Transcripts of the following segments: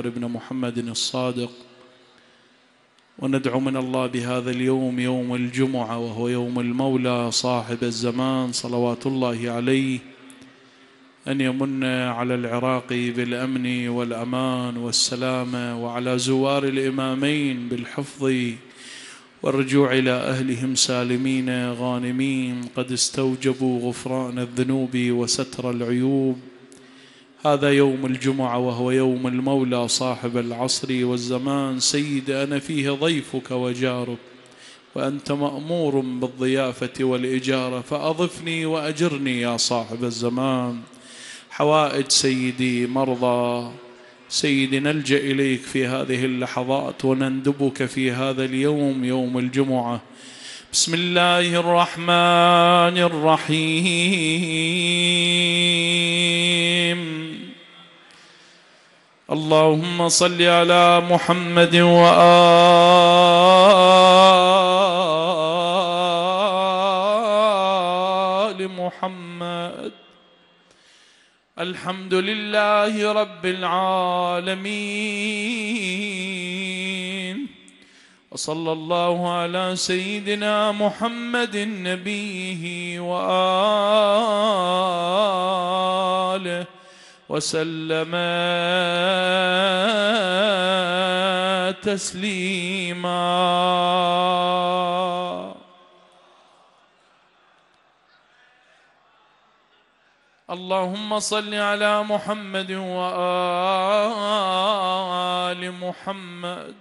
جعفر بن محمد الصادق وندعو من الله بهذا اليوم يوم الجمعة وهو يوم المولى صاحب الزمان صلوات الله عليه أن يمن على العراق بالأمن والأمان والسلامة وعلى زوار الإمامين بالحفظ والرجوع إلى أهلهم سالمين غانمين قد استوجبوا غفران الذنوب وستر العيوب هذا يوم الجمعة وهو يوم المولى صاحب العصر والزمان سيد أنا فيه ضيفك وجارك وأنت مأمور بالضيافة والإجارة فأضفني وأجرني يا صاحب الزمان حوائج سيدي مرضى سيدي نلجأ إليك في هذه اللحظات ونندبك في هذا اليوم يوم الجمعة بسم الله الرحمن الرحيم اللهم صل على محمد وآل محمد الحمد لله رب العالمين وصلى الله على سيدنا محمد نبيه وآله وسلم تسليما اللهم صل على محمد وآل محمد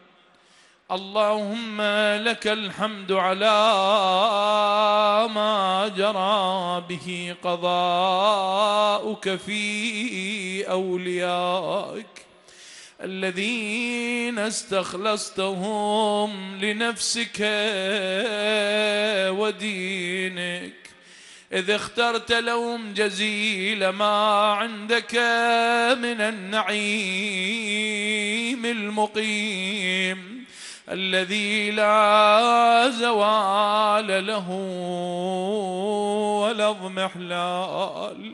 اللهم لك الحمد على ما جرى به قضاؤك في اوليائك الذين استخلصتهم لنفسك ودينك اذ اخترت لهم جزيل ما عندك من النعيم المقيم الذي لا زوال له ولا اضمحلال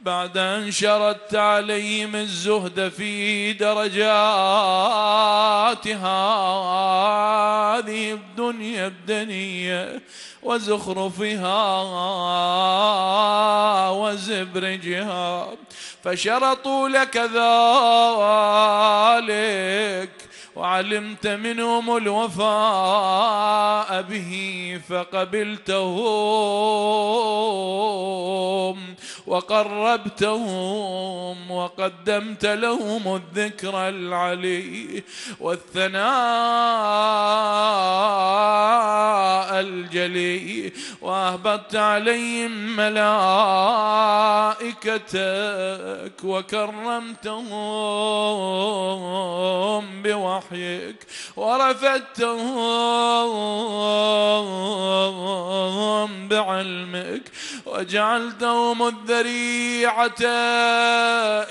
بعد أن شردت عليهم الزهد في درجات هذه الدنيا الدنية وزخرفها وزبرجها فشرطوا لك ذلك وعلمت منهم الوفاء به فقبلتهم وقربتهم وقدمت لهم الذكر العلي والثناء الجلي واهبطت عليهم ملائكتك وكرمتهم يحييك ورفدتهم بعلمك وجعلتهم الذريعة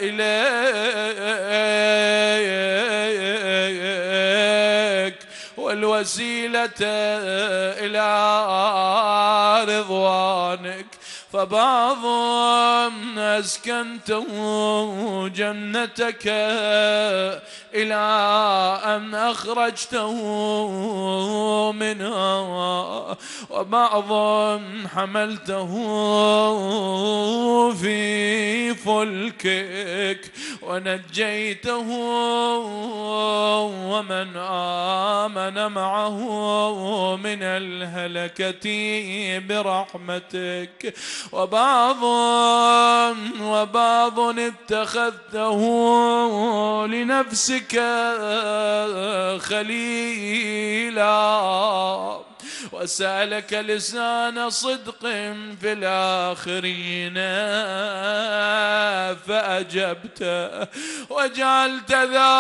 إليك والوسيلة إلى رضوانك فبعضهم أسكنته جنتك إلى أن أخرجته منها وبعضهم حملته في فلكك ونجيته ومن آمن معه من الهلكة برحمتك وبعض وبعض اتخذته لنفسك خليلا وسألك لسان صدق في الآخرين فأجبت وجعلت ذا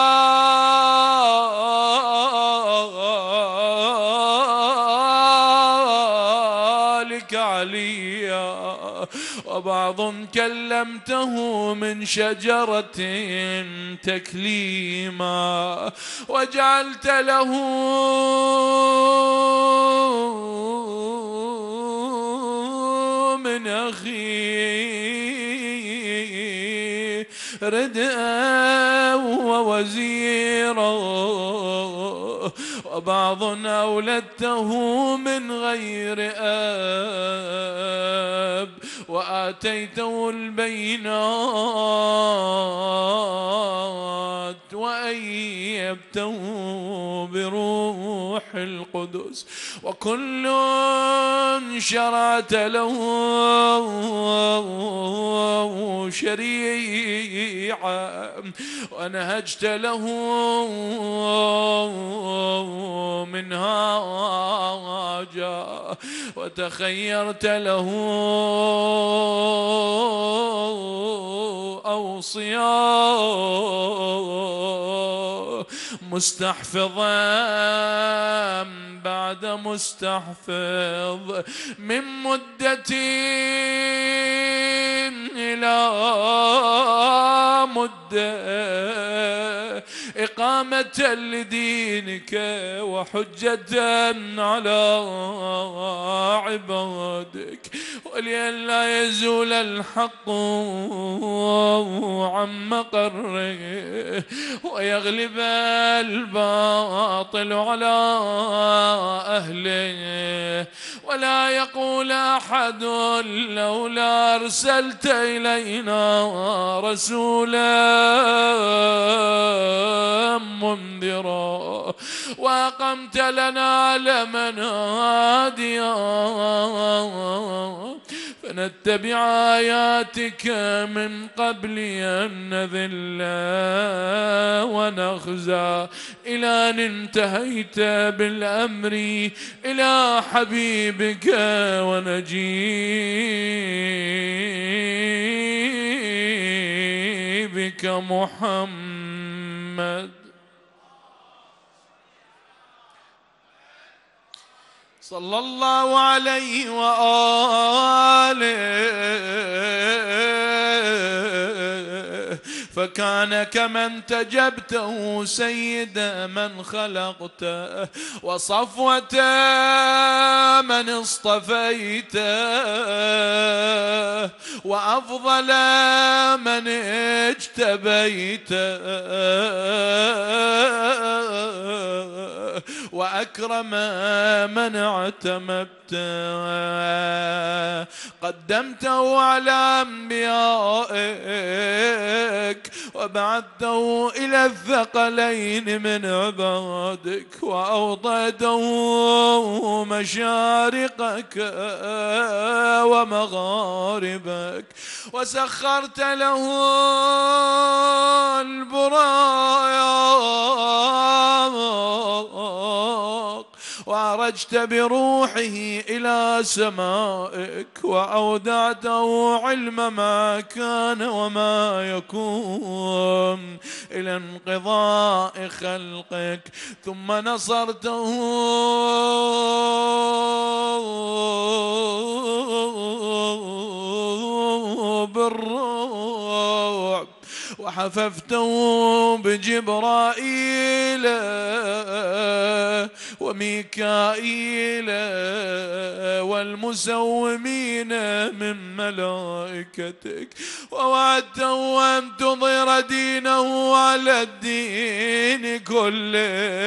ذلك عليا وبعض كلمته من شجرة تكليما وجعلت له من أخي ردا ووزيرا وبعض أولدته من غير أب وآتيته البينات أيبته بروح القدس وكل شرعت له شريعة ونهجت له منهاجا وتخيرت له أوصيا مستحفظا بعد مستحفظ من مدة إلى مدة إقامة لدينك وحجة على عبادك ولئلا يزول الحق عن مقره ويغلب الباطل على أهله ولا يقول أحد لولا أرسلت إلينا رسولا منذرا وأقمت لنا لمناديا فنتبع آياتك من قبل أن نذل ونخزى إلى أن انتهيت بالأمر إلى حبيبك ونجيبك محمد صلى الله عليه وآله فكان كمن تجبته سيد من خلقته وصفوة من اصطفيته وأفضل من اجتبيته وأكرم من اعتمدته قدمته على أنبيائك عندك وبعده إلى الثقلين من عبادك وأوضده مشارقك ومغاربك وسخرت له البراق وأرجت بروحه إلى سمائك وأودعته علم ما كان وما يكون إلى انقضاء خلقك ثم نصرته بالروح وحففته بجبرائيل وميكائيل والمسومين من ملائكتك ووعدته أن تظهر دينه على الدين كله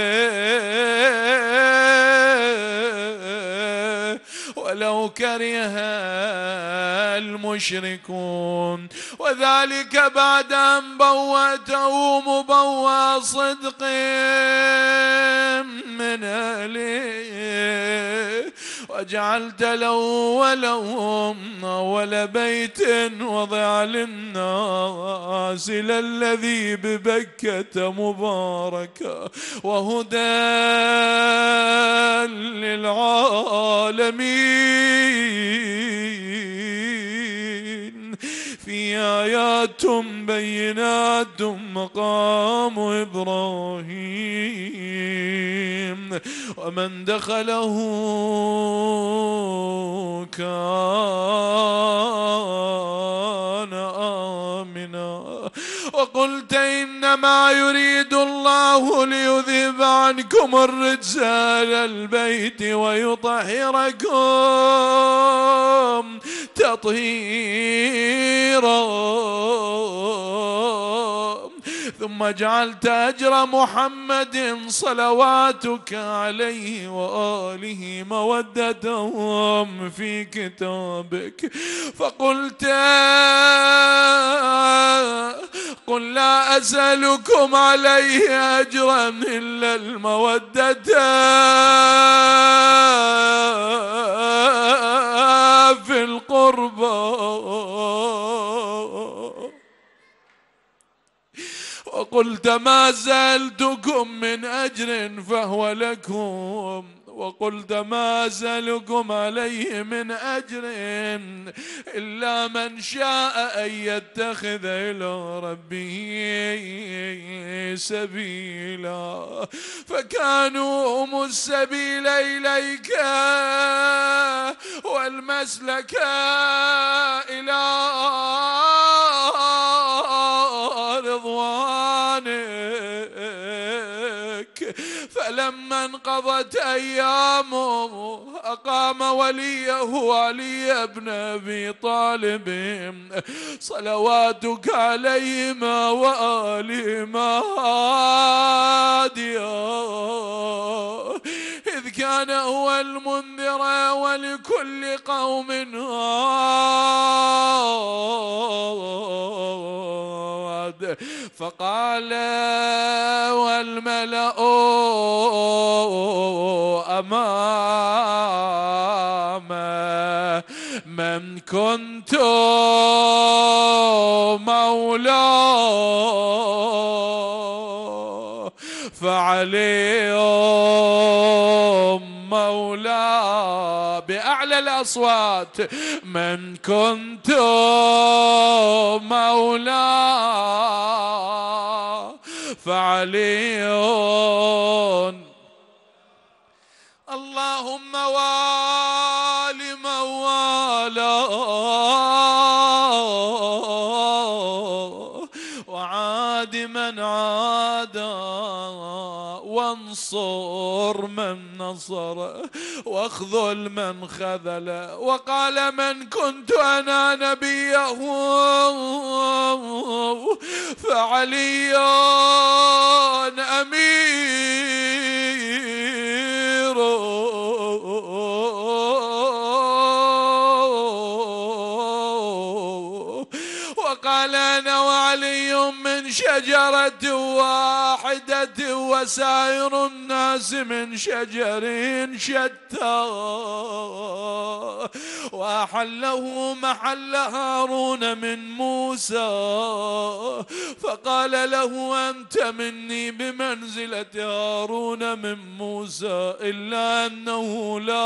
ولو كره المشركون وذلك بعد أن بوته مبوى صدق من أهله وجعلت له ولهم أول بيت وضع للناس الذي ببكة مباركة وهدى للعالمين Amin. في آيات بينات مقام إبراهيم ومن دخله كان آمنا وقلت إنما يريد الله ليذهب عنكم الرجال البيت ويطهركم تطهيرا ثم جعلت اجر محمد صلواتك عليه واله مودتهم في كتابك فقلت قل لا اسالكم عليه اجرا الا الموده في القربه وقل تما زلتكم من أجر فهو لكم وقل ما زلكم عليه من أجر إلا من شاء أن يتخذ إلى ربه سبيلا فكانوا هم السبيل إليك والمسلك إلى رضوانك فلما انقضت أيامه أقام وليه علي بن أبي طالب صلواتك عليهما وآلهما هاديا إذ كان هو المنذر ولكل قوم آه فقال والملأ أمام من كنت مولاه فعليه الأصوات من كنت مولا فعلي من نصر واخذل من خذل وقال من كنت أنا نبيه فعلي أمير وقال أنا وعلي من من شجرة واحدة وسائر الناس من شجر شتى وأحله محل هارون من موسى فقال له أنت مني بمنزلة هارون من موسى إلا أنه لا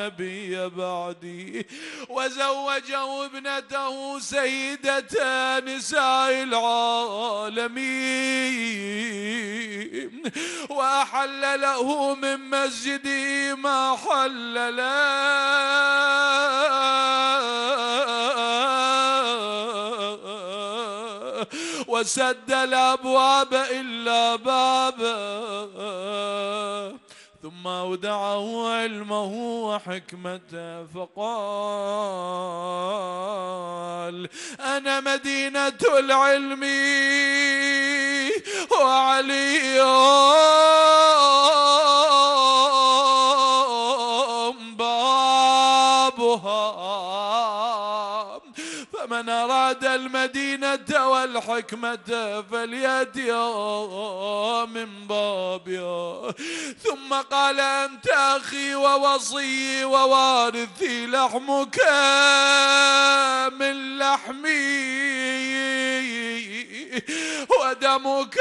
نبي بعدي وزوجه ابنته سيدة ليلة نساء العالمين وأحل له من مسجدي ما حل له وسد الأبواب إلا بابه ثم أودعه علمه وحكمته فقال أنا مدينة العلم وعلي عاد المدينة والحكمة يا من بابها ثم قال أنت أخي ووصي ووارثي لحمك من لحمي ودمك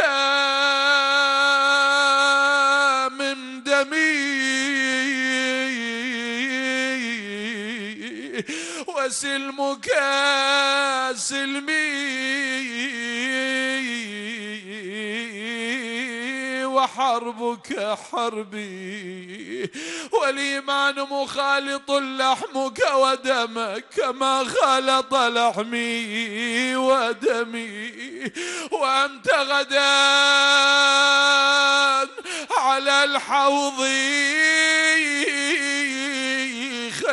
كاسلم المكاس وحربك حربي والإيمان مخالط لحمك ودمك كما خالط لحمي ودمي وأنت غدا على الحوض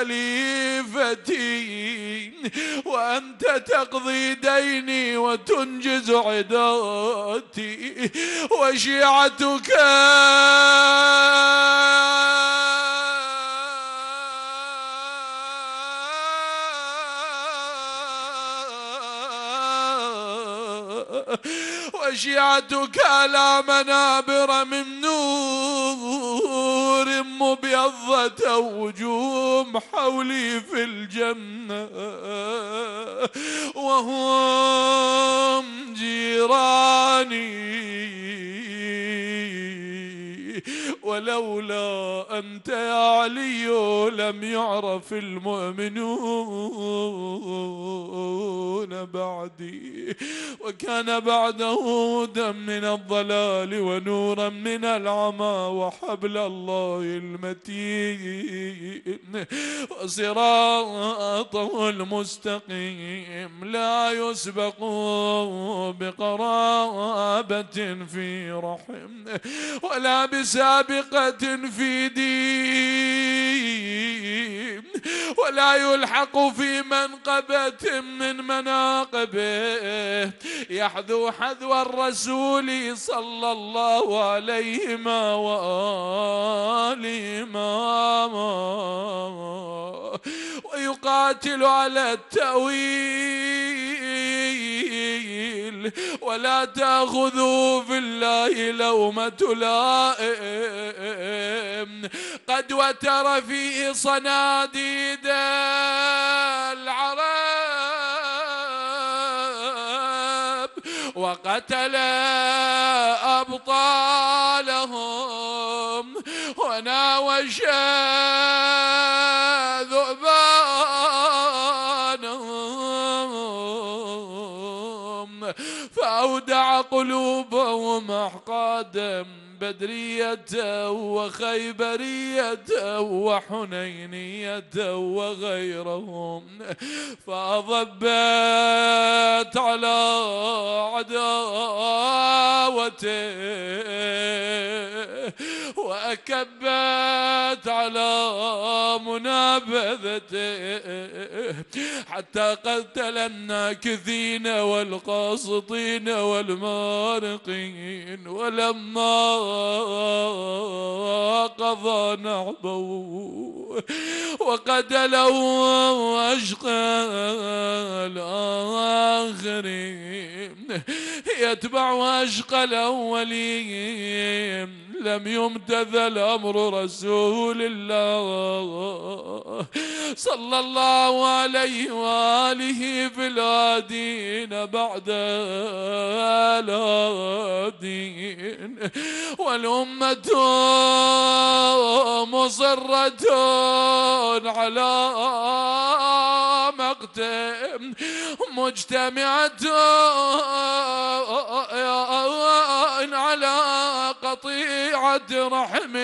خليفتي وأنت تقضي ديني وتنجز عداتي وشيعتك أشعتك على منابر من نور مبيضة وجوم حولي في الجنة وهم جيراني ولولا أنت يا علي لم يعرف المؤمنون بعدي وكان بعده هدى من الضلال ونورا من العمى وحبل الله المتين وصراطه المستقيم لا يسبق بقرابة في رحم ولا بسابق سابقة في دين ولا يلحق في منقبة من مناقبه يحذو حذو الرسول صلى الله عليه وآله يقاتل على التأويل ولا تأخذوا في الله لومة لائم قد وتر فيه صناديد العرب وقتل أبطالهم وناوشا قلوبهم أحقادا بدرية وخيبرية وحنينية وغيرهم فأضبت على عداوته وأكبت على منابذته حتى قتل الناكثين كثين والقاسطين والمارقين ولما قضى نعبه وقد له أشقى الآخرين يتبع أشقى الأولين لا لم يمتثل أمر رسول الله صلى الله عليه وآله في الهادين بعد الهادين والأمة مصرة على مقتل مجتمعة على قطيعة رحم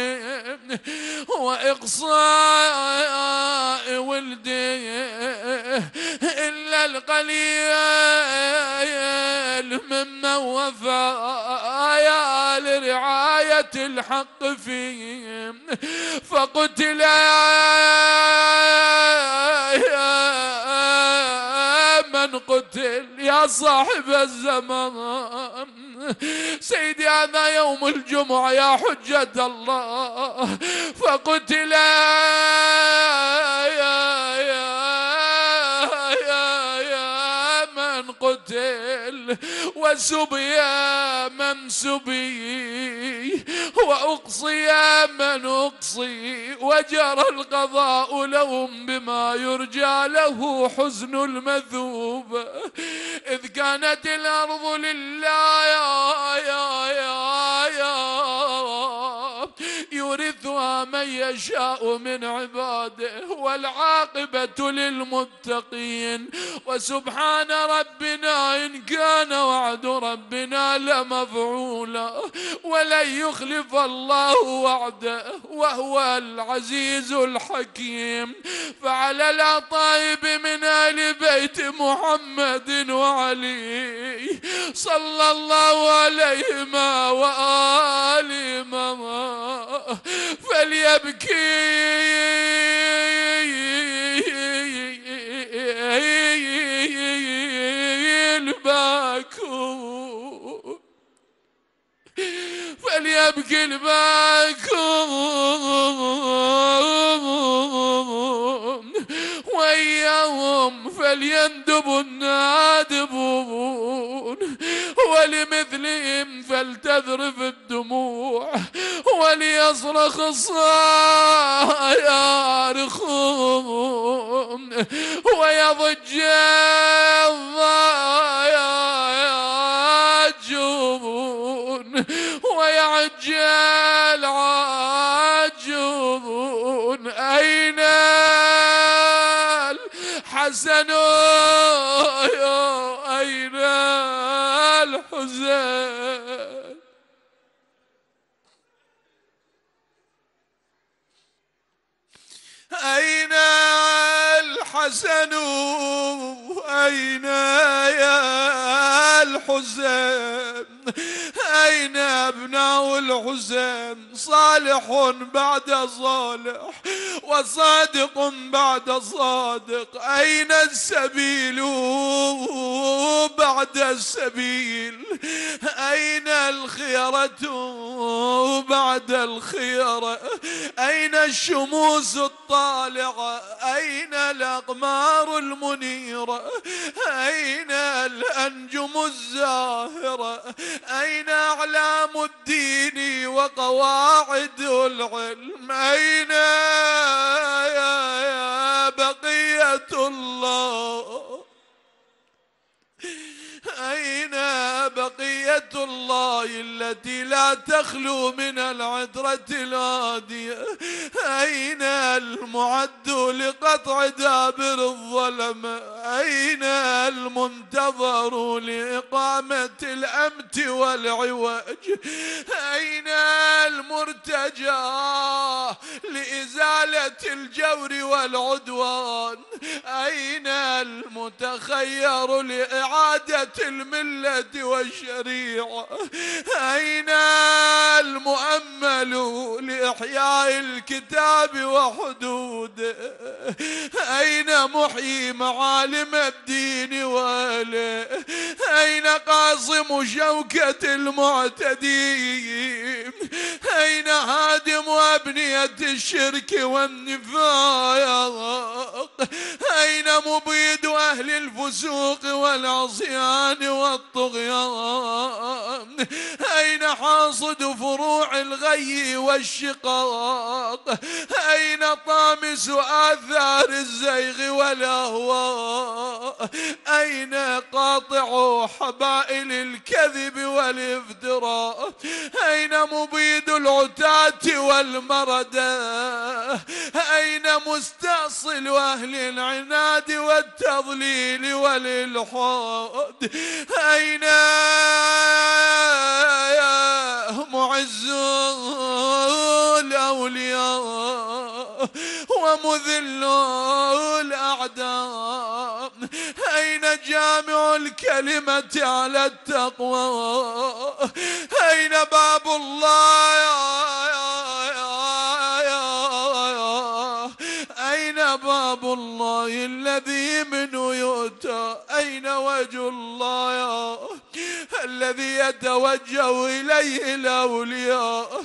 وإقصاء ولدي إلا القليل ممن وفى لرعاية الحق فيه فقتل القتل يا صاحب الزمان سيدي أنا يوم الجمعة يا حجة الله فقتل يا يا وأسب يا من سبي وأقصي يا من أقصي وجرى القضاء لهم بما يرجى له حزن المذوب إذ كانت الأرض لله يا, آية يا من يشاء من عباده والعاقبة للمتقين وسبحان ربنا إن كان وعد ربنا لمفعولا ولن يخلف الله وعده وهو العزيز الحكيم فعلى الأطايب من آل بيت محمد وعلي صلى الله عليهما وآلهما فل هل يبكي الباكون فليبكي الباكون عليهم فليندب النادبون ولمثلهم فلتذرف الدموع وليصرخ الصارخون ويضج الظالمون أين الحسن أين يا الحسن أين أبناء الحسين صالح بعد صالح وصادق بعد صادق أين السبيل بعد السبيل أين الخيرة بعد الخيرة أين الشموس الطالعة أين الأقمار المنيرة أين الأنجم الزاهرة أين أعلام الدين وقواعد العلم أين يا بقية الله أين بقية الله التي لا تخلو من العذرة الهادية أين المعد لقطع دابر الظلم أين المنتظر لإقامة الأمت والعوج أين المرتجى لإزالة الجور والعدوان أين المتخير لإعادة الملة والشريعة أين المؤمل لإحياء الكتاب وحدوده أين محيي معالم الدين وله أين قاصم شوكة المعتدين بين هادم وابنية الشرك والنفاق أين مبيد أهل الفسوق والعصيان والطغيان أين حاصد عود فروع الغي والشقاق أين طامس آثار الزيغ والأهواء أين قاطع حبائل الكذب والافتراء أين مبيد العتاة والمردة أين مستأصل أهل العناد والتضليل والإلحاد أين يا معز الأولياء ومذل الأعداء أين جامع الكلمة على التقوى أين باب الله أين باب الله الذي منه يؤتى أين وجه الله الذي يتوجه إليه الأولياء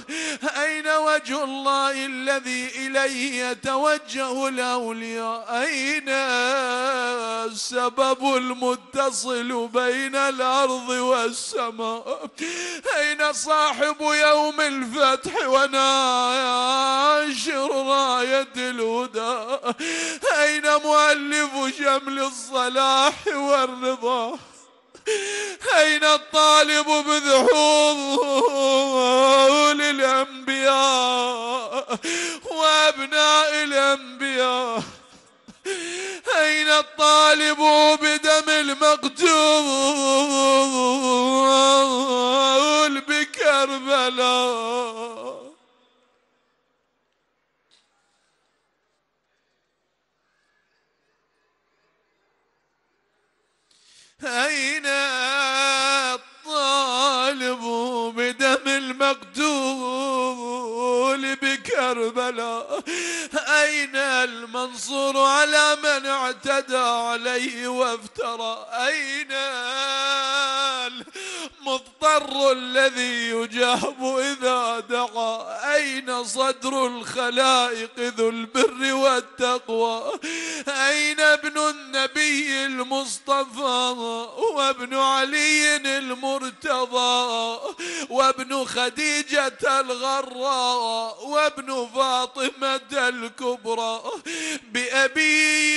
أين وجه الله الذي إليه يتوجه الأولياء أين السبب المتصل بين الأرض والسماء أين صاحب يوم الفتح وناشر راية الهدى أين مؤلف شمل الصلاح والرضا أين الطالب بذحوظه للأنبياء وأبناء الأنبياء أين الطالب بدم المقتول بكربلاء أين الطالب بدم المقتول بكربلاء أين المنصور على من اعتدى عليه وافترى أين المضطر الذي يجاب إذا دعا أين صدر الخلائق ذو البر والتقوى أين ابن النبي المصطفى وابن علي المرتضى وابن خديجة الغراء وابن فاطمة الكبرى بأبي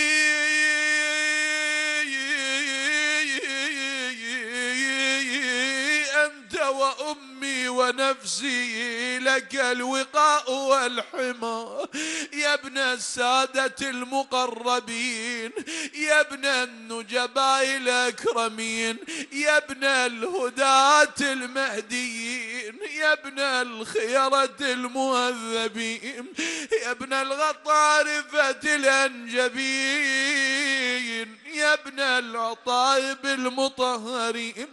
أنت أمي ونفسي لك الوقاء والحمى يا ابن السادة المقربين يا ابن النجباء الأكرمين يا ابن الهداة المهديين يا ابن الخيرة المهذبين يا ابن الغطارفة الأنجبين يا ابن العطايب المطهرين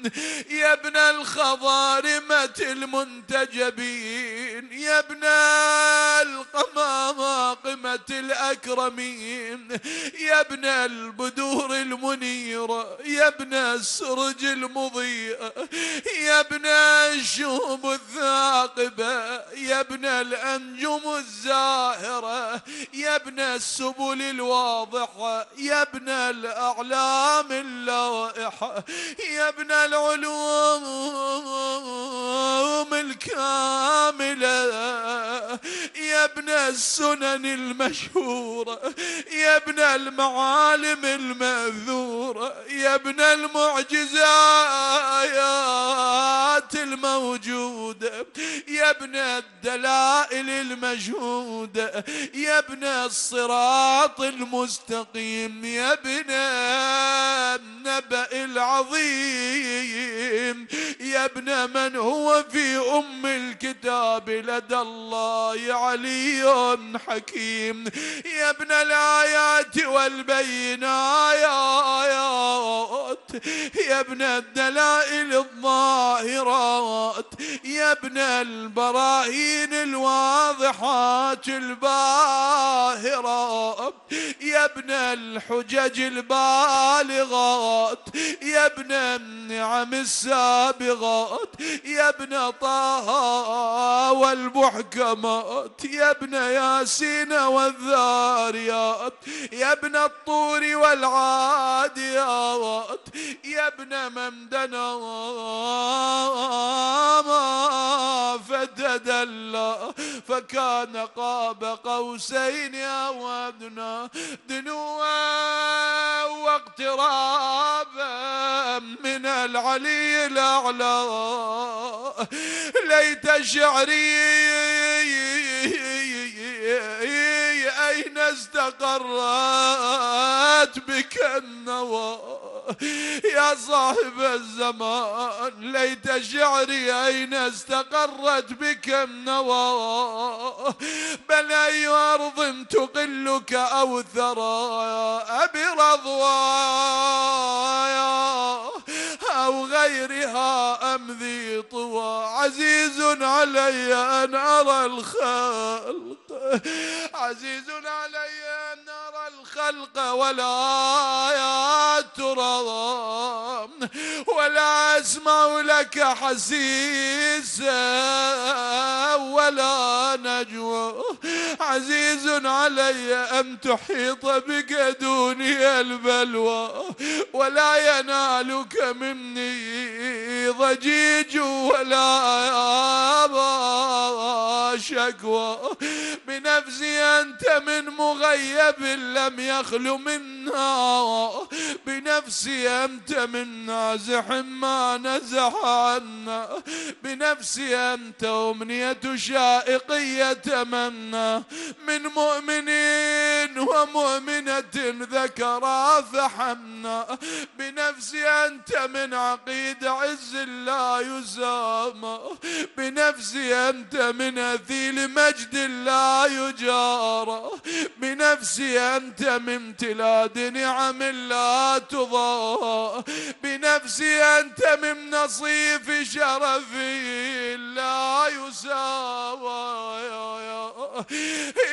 يا ابن الخضارم نعمة المنتجبين يا ابن القمامة قمة الأكرمين يا ابن البدور المنيرة يا ابن السرج المضيء يا ابن الشهب الثاقبة يا ابن الأنجم الزاهرة يا ابن السبل الواضحة يا ابن الأعلام اللائحة يا ابن العلوم العلوم الكاملة يا ابن السنن المشهورة يا ابن المعالم المأذورة يا ابن المعجزات الآيات الموجودة يا ابن الدلائل المجهودة يا ابن الصراط المستقيم يا ابن النبأ العظيم يا ابن من هو في أم الكتاب لدى الله علي حكيم يا ابن الآيات والبينات يا ابن الدلائل الظاهرات يا ابن البراهين الواضحات الباهرة يا ابن الحجج البالغات يا ابن النعم السابغات يا ابن طه والمحكمات يا ابن ياسين والذاريات يا ابن الطور والعاديات يا ابن ممدنات فتدلى فكان قاب قوسين يا أدنى دنوا واقترابا من العلي الأعلى ليت شعري أين استقرت بك النوار يا صاحب الزمان ليت شعري أين استقرت بك النوى بل أي أرض تقلك أو ثرى أبي برضوايا أو غيرها أم ذي طوى عزيز علي أن أرى الخلق عزيز علي أن الخلق ولا ترى ولا أسمع لك حسيسا ولا نجوى عزيز علي أن تحيط بك دوني البلوى ولا ينالك مني ضجيج ولا شكوى بنفسي أنت من مغيب لم يخلو منها بنفسي أنت من نازح ما نزح عنا بنفسي أنت أمنية شائقية تمنى من مؤمنين ومؤمنة ذكرى فحمنا بنفسي أنت من عقيد عز لا يسامى بنفسي أنت من أثيل مجد لا يجارى بنفسي أنت من تلاد نعم لا تضامى بنفسي أنت من نصيف شرفي لا يساوى يا يا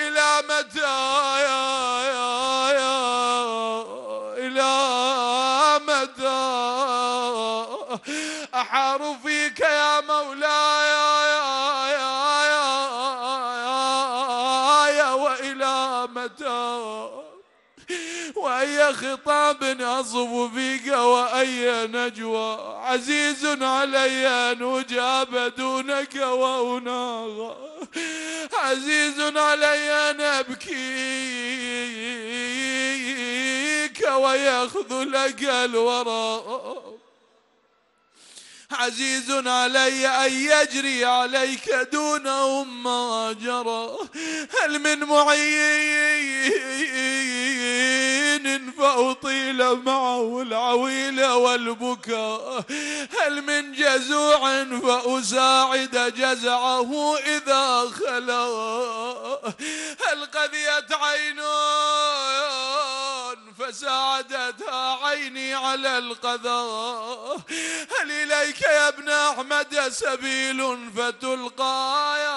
إلى متى يا يا يا إلى متى أحار فيك يا مولاي خطاب أصف فيك وأي نجوى عزيز علي أن أجاب دونك وأناغى عزيز علي أن أبكيك لك الورى عزيز علي أن يجري عليك دونهم ما جرى هل من معين فأطيل معه العويل والبكاء هل من جزوع فأساعد جزعه إذا خلا هل قذيت عينه فساعدتها عيني على القذى هل إليك يا ابن أحمد سبيل فتلقى يا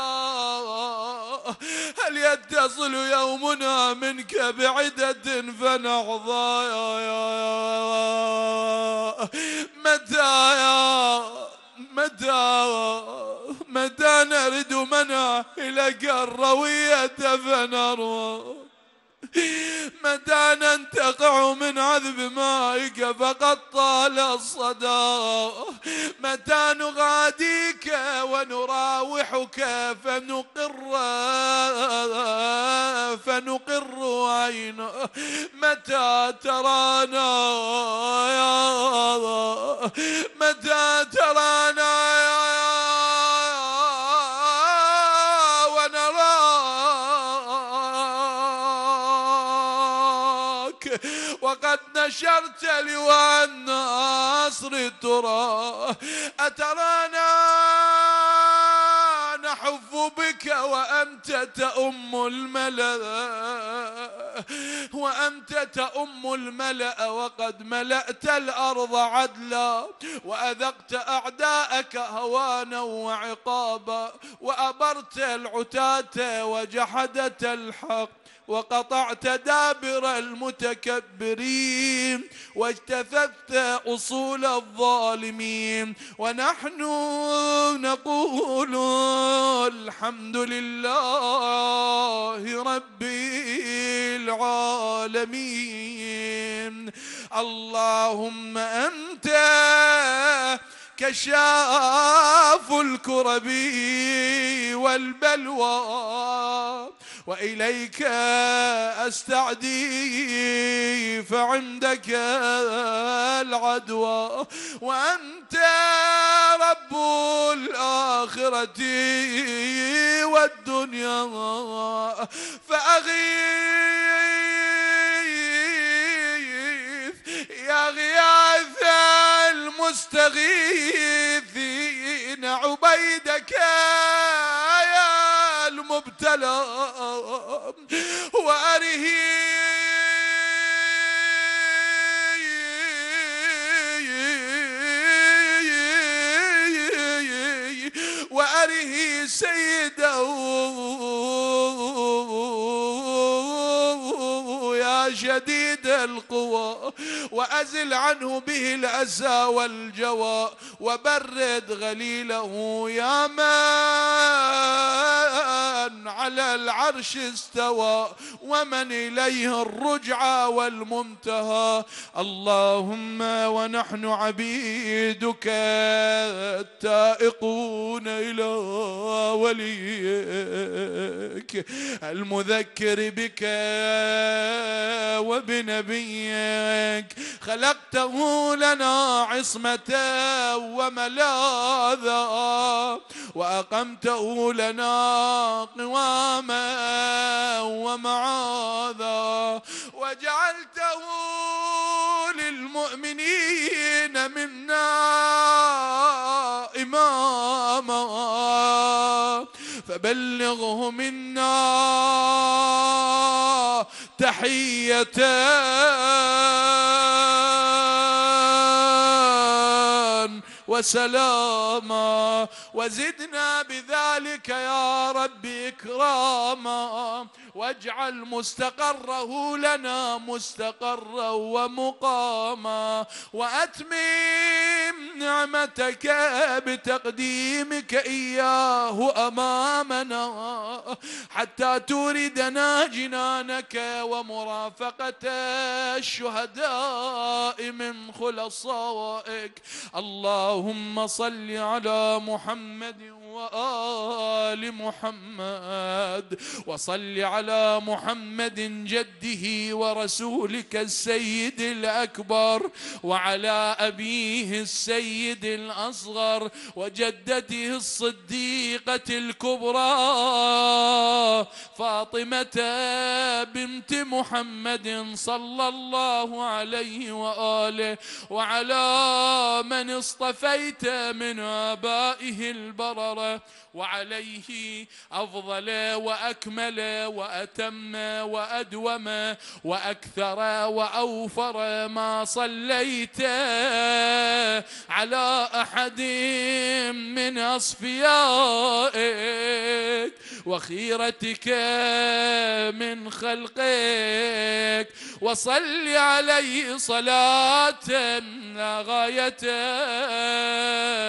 هل يتصل يومنا منك بعدة فنحظى يا يا متى يا متى متى نرد منا إليك الروية فنروى متى ننتقع من عذب مائك فقد طال الصدى متى نغاديك ونراوحك فنقر فنقر عين متى ترانا يا متى ترانا يا نشرت لوان أصر ترى أترانا احف بك وأنت تأم الملأ وأنت تأم الملأ وقد ملأت الأرض عدلا وأذقت أعداءك هوانا وعقابا وأبرت العتاة وجحدت الحق وقطعت دابر المتكبرين واجتثثت أصول الظالمين ونحن نقول الحمد لله رب العالمين اللهم أنت كشاف الكرب والبلوى وإليك أستعدي فعندك العدوى وأنت رب الآخرة والدنيا فأغيث يا غياث المستغيثين عبيدك ابتلى وأره وأره سيده يا شديد القوى وأزل عنه به الأسى والجوى وبرد غليله يا من على العرش استوى ومن إليه الرجعى والمنتهى اللهم ونحن عبيدك التائقون إلى وليك المذكر بك وبنبيك نبيك خلقته لنا عصمة وملاذا وأقمته لنا قواما ومعاذا وجعلته للمؤمنين منا إماما فبلغه منا تحية وسلاما وزدنا بذلك يا رب إكراما واجعل مستقره لنا مستقرا ومقاما وأتمم نعمتك بتقديمك إياه أمامنا حتى توردنا جنانك ومرافقة الشهداء من خلصائك اللهم صل على محمد وآل محمد وصل على على محمد جده ورسولك السيد الأكبر وعلى أبيه السيد الأصغر وجدته الصديقة الكبرى فاطمة بنت محمد صلى الله عليه وآله وعلى من اصطفيت من آبائه البررة وعليه أفضل وأكمل وأكمل وأتم وأدوم وأكثر وأوفر ما صليت على أحد من أصفيائك وخيرتك من خلقك وصل عليه صلاة لا غاية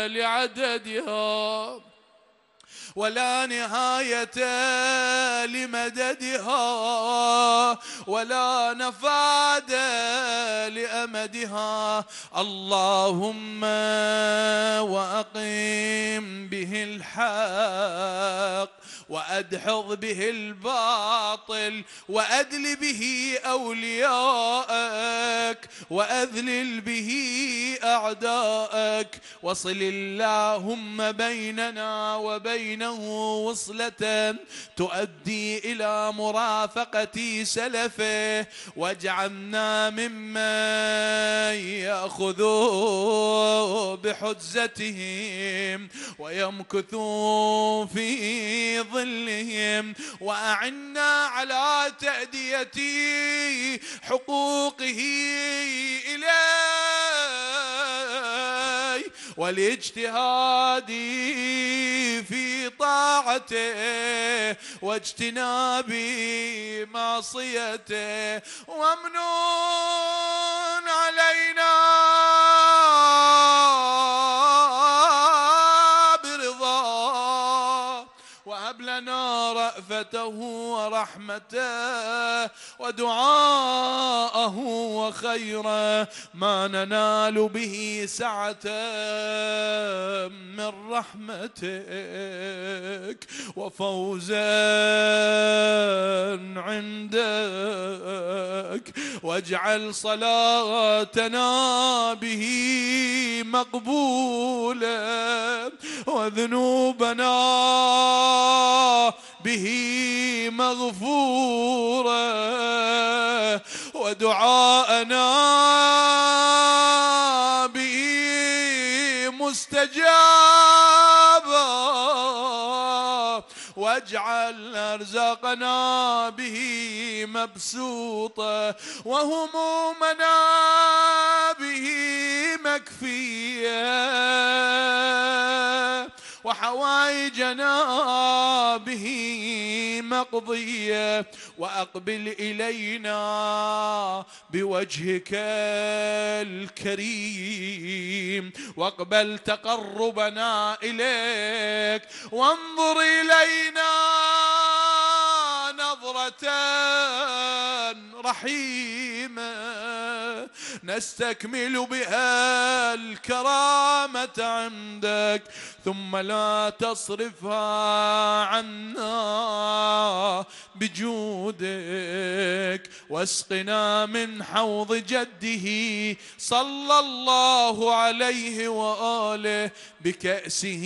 لعددها ولا نهاية لمددها ولا نفاد لأمدها اللهم وأقم به الحق وأدحض به الباطل وأدل به أوليائك وأذلل به أعدائك وصل اللهم بيننا وبينه وصلة تؤدي إلى مرافقة سلفه واجعلنا ممن يأخذوا بحجزتهم ويمكثوا في ظلهم وأعنا على تأدية حقوقه إليه والاجتهاد في طاعته واجتناب معصيته وامنون علينا رأفته ورحمته ودعاءه وخيره ما ننال به سعة من رحمتك وفوزا عندك واجعل صلاتنا به مقبولا وذنوبنا به مغفورا ودعاءنا به مستجابا واجعل ارزاقنا به مبسوطه وهمومنا به مكفيه وحوائجنا به مقضية وأقبل إلينا بوجهك الكريم واقبل تقربنا إليك وانظر إلينا نظرة رحيمة نستكمل بها الكرامة عندك ثم لا تصرفها عنا بجودك واسقنا من حوض جده صلى الله عليه واله بكأسه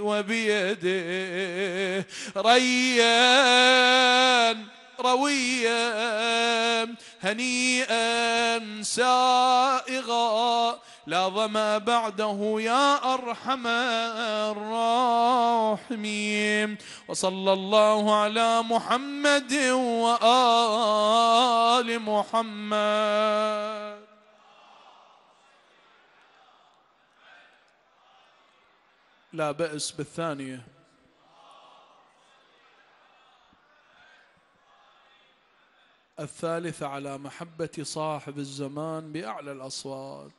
وبيده ريان رويا هنيئا سائغا لا ظما بعده يا أرحم الراحمين وصلى الله على محمد وآل محمد لا بأس بالثانية الثالثة على محبة صاحب الزمان بأعلى الأصوات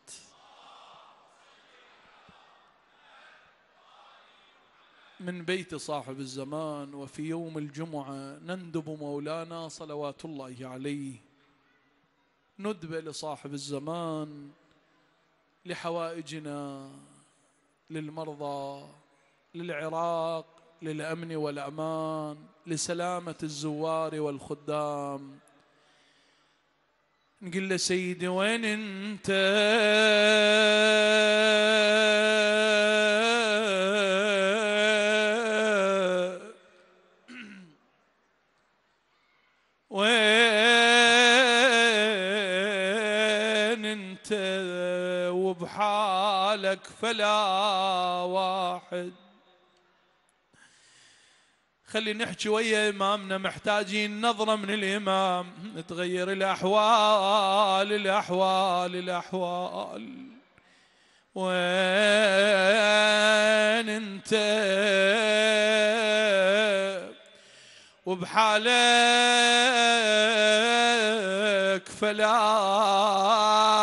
من بيت صاحب الزمان وفي يوم الجمعة نندب مولانا صلوات الله عليه ندب لصاحب الزمان لحوائجنا للمرضى للعراق للأمن والأمان لسلامة الزوار والخدام نقول له سيدي وين انت لك فلا واحد خلي نحكي ويا إمامنا محتاجين نظرة من الإمام تغير الأحوال الأحوال الأحوال وين انت وبحالك فلا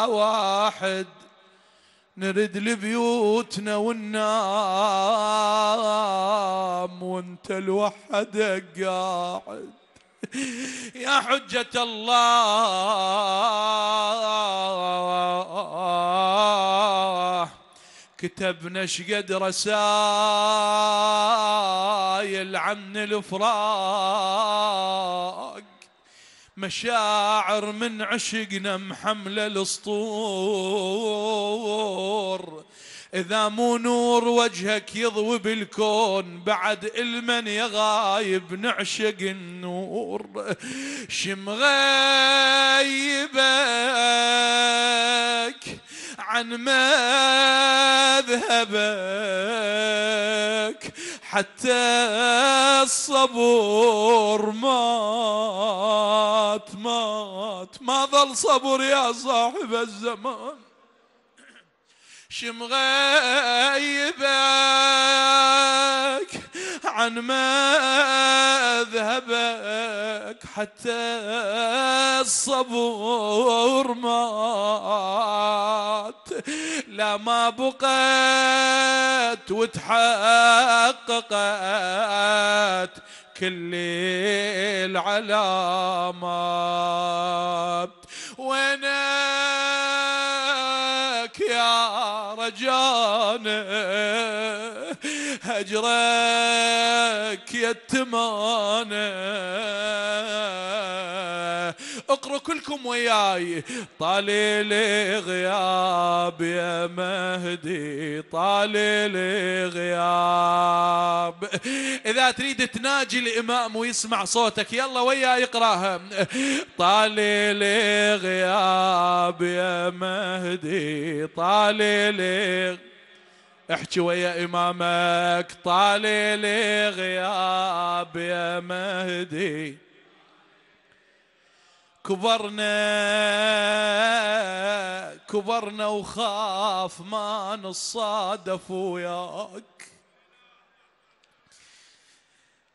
واحد نرد لبيوتنا وننام وانت لوحدك قاعد يا حجة الله كتبنا شقد رسائل عن الفراق مشاعر من عشقنا محملة الاسطور إذا مو نور وجهك يضوي بالكون بعد المن يا غايب نعشق النور شم غيبك عن مذهبك حتى الصبور مات مات ما ظل صبر يا صاحب الزمان شمغيبك عن مذهبك حتى الصبور مات لا ما بقت وتحققت كل العلامات وينك يا رجانا هجرك يتمانا اقروا كلكم وياي طالي غياب يا مهدي طالي غياب اذا تريد تناجي الامام ويسمع صوتك يلا وياي اقراها طالي غياب يا مهدي طالي احكي ويا امامك طالي لي غياب يا مهدي كبرنا كبرنا وخاف ما نصادف وياك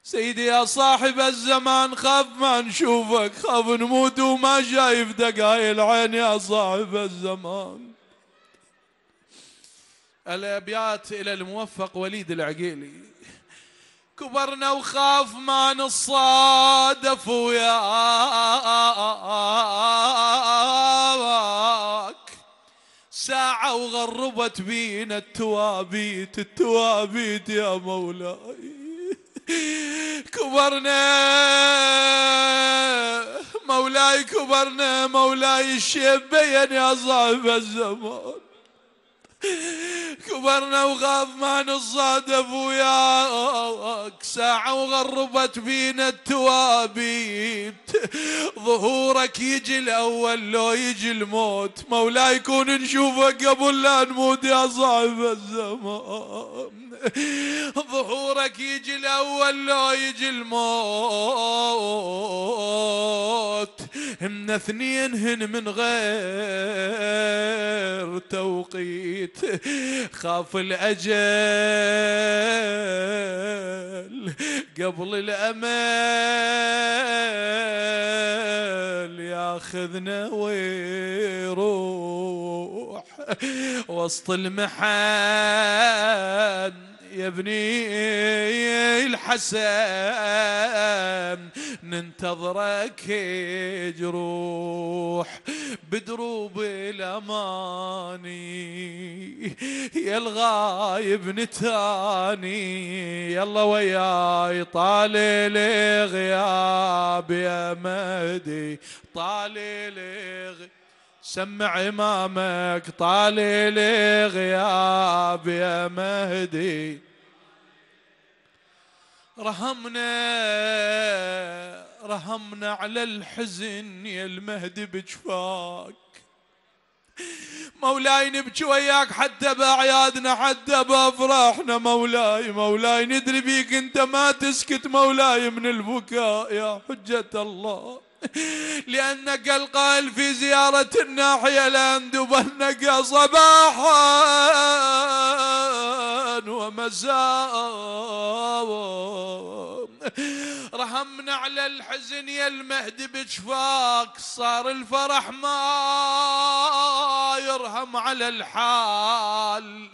سيدي يا صاحب الزمان خاف ما نشوفك خاف نموت وما شايف دقاي العين يا صاحب الزمان الابيات الى الموفق وليد العقيلي كبرنا وخاف ما نصادف وياك ساعة وغربت بينا التوابيت التوابيت يا مولاي كبرنا مولاي كبرنا مولاي الشيب بين يا صاحب الزمان كبرنا وغاب ما نصادف وياك ساعة وغربت بينا التوابيت ظهورك يجي الأول لو يجي الموت مولاي يكون نشوفك قبل لا نموت يا صاحب الزمان ظهورك يجي الأول لو يجي الموت من اثنين هن من غير توقيت خاف الأجل قبل الأمل ياخذنا ويروح وسط المحن يا ابني الحسن ننتظرك جروح بدروب الاماني يا الغايب نتاني يلا وياي طالي الغياب يا مهدي طالي الغياب سمع إمامك طالي لي غياب يا مهدي رهمنا رهمنا على الحزن يا المهدي بجفاك مولاي نبكي وياك حتى بأعيادنا حتى بأفراحنا مولاي مولاي ندري بيك انت ما تسكت مولاي من البكاء يا حجة الله لأنك القائل في زيارة الناحية لأندبنك صباحا ومساء رحمنا على الحزن يا المهدي بجفاك صار الفرح ما يرحم على الحال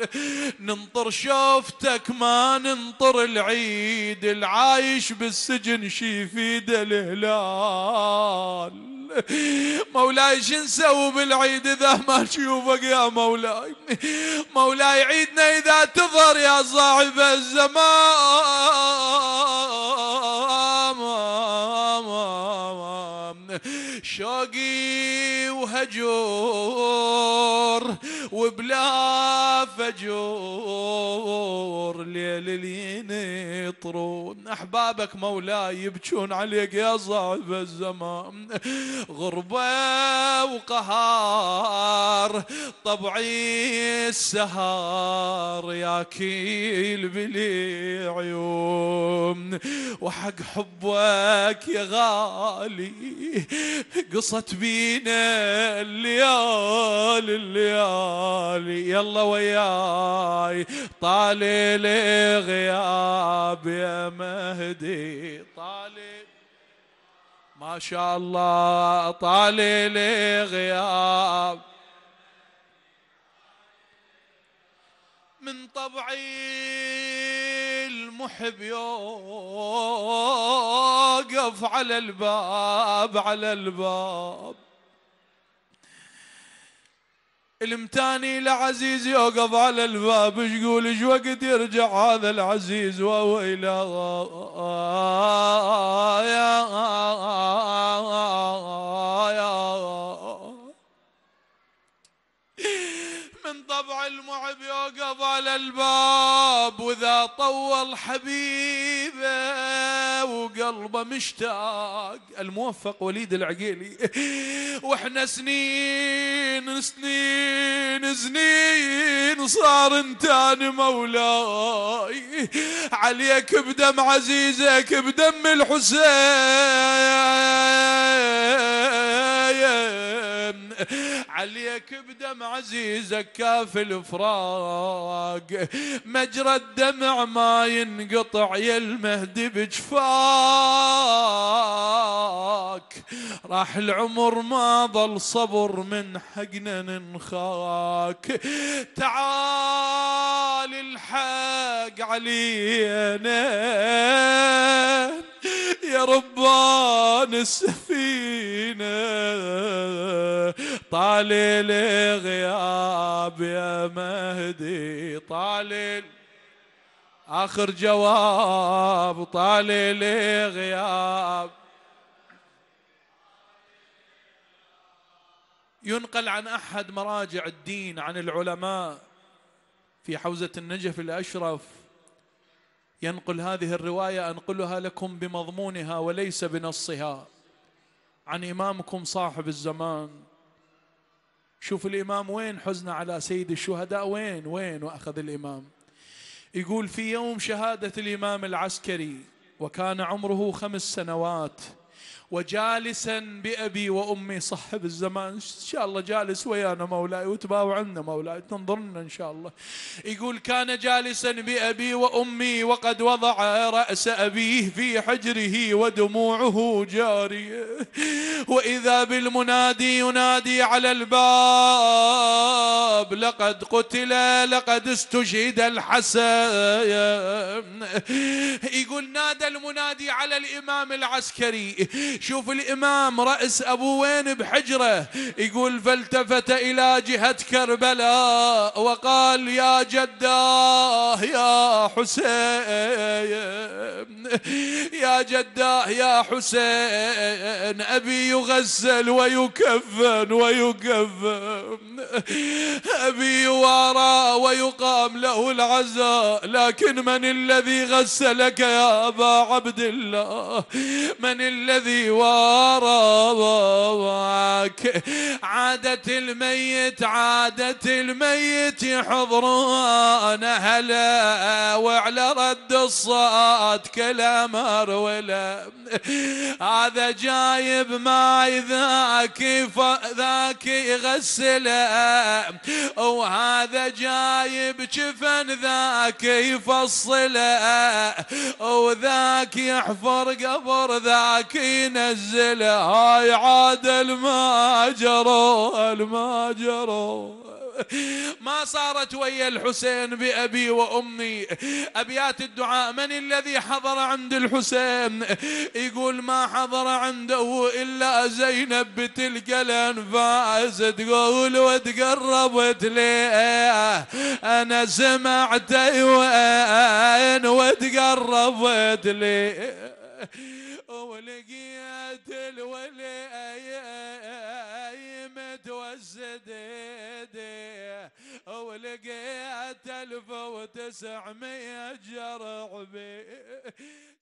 ننطر شوفتك ما ننطر العيد العايش بالسجن شي في الهلال مولاي شو نسوي بالعيد اذا ما نشوفك يا مولاي مولاي عيدنا اذا تظهر يا صاحب الزمان شوقي وهجور وبلا فجور ليل ينطرون احبابك مولاي يبكون عليك يا صاحب الزمان غربة وقهار طبعي السهار يا كيل بلي عيون وحق حبك يا غالي قصت بينا الليالي الليالي يلا وياي طال الغياب يا مهدي طال ما شاء الله طال الغياب من طبعي المحب يوقف على الباب على الباب المتاني لعزيز يوقف على الباب ايش يقول ايش وقت يرجع هذا العزيز وويلا يا وقف على الباب وذا طول حبيبه وقلبه مشتاق الموفق وليد العقيلي واحنا سنين سنين سنين صار انت انا مولاي عليك بدم عزيزك بدم الحسين عليك بدمع عزيزك كاف الفراق مجرى الدمع ما ينقطع يا المهدي بجفاك راح العمر ما ظل صبر من حقنا ننخاك تعال الحق علينا يا ربان السفينة طالي لغياب يا مهدي طالي آخر جواب طالي لغياب ينقل عن أحد مراجع الدين عن العلماء في حوزة النجف الأشرف ينقل هذه الروايه انقلها لكم بمضمونها وليس بنصها عن امامكم صاحب الزمان شوف الامام وين حزنه على سيد الشهداء وين وين واخذ الامام يقول في يوم شهاده الامام العسكري وكان عمره خمس سنوات وجالسا بأبي وأمي صحب الزمان إن شاء الله جالس ويانا مولاي وتباوعنا عنا مولاي تنظرنا إن شاء الله يقول كان جالسا بأبي وأمي وقد وضع رأس أبيه في حجره ودموعه جارية وإذا بالمنادي ينادي على الباب لقد قتل لقد استشهد الحسن يقول نادى المنادي على الإمام العسكري شوف الإمام رأس أبو وين بحجرة يقول فالتفت إلى جهة كربلاء وقال يا جداه يا حسين يا جداه يا حسين أبي يغسل ويكفن ويكفن أبي يوارى ويقام له العزاء لكن من الذي غسلك يا أبا عبد الله من الذي واراك عادة الميت عادة الميت حضران هلا وعلى رد الصاد كلا ولا مرولة هذا جايب ماي ذاك ذاك يغسله وهذا جايب جفن ذاك يفصله وذاك يحفر قبر ذاك ينزله هاي عاد الماجر الماجر ما صارت ويا الحسين بأبي وأمي أبيات الدعاء من الذي حضر عند الحسين يقول ما حضر عنده إلا زينب بتلقى الأنفاس تقول وتقربت ليه أنا سمعت وين وتقربت ليه ولقيت الولي الزيد والزديد ولقيت ألف وتسعمية جرح بي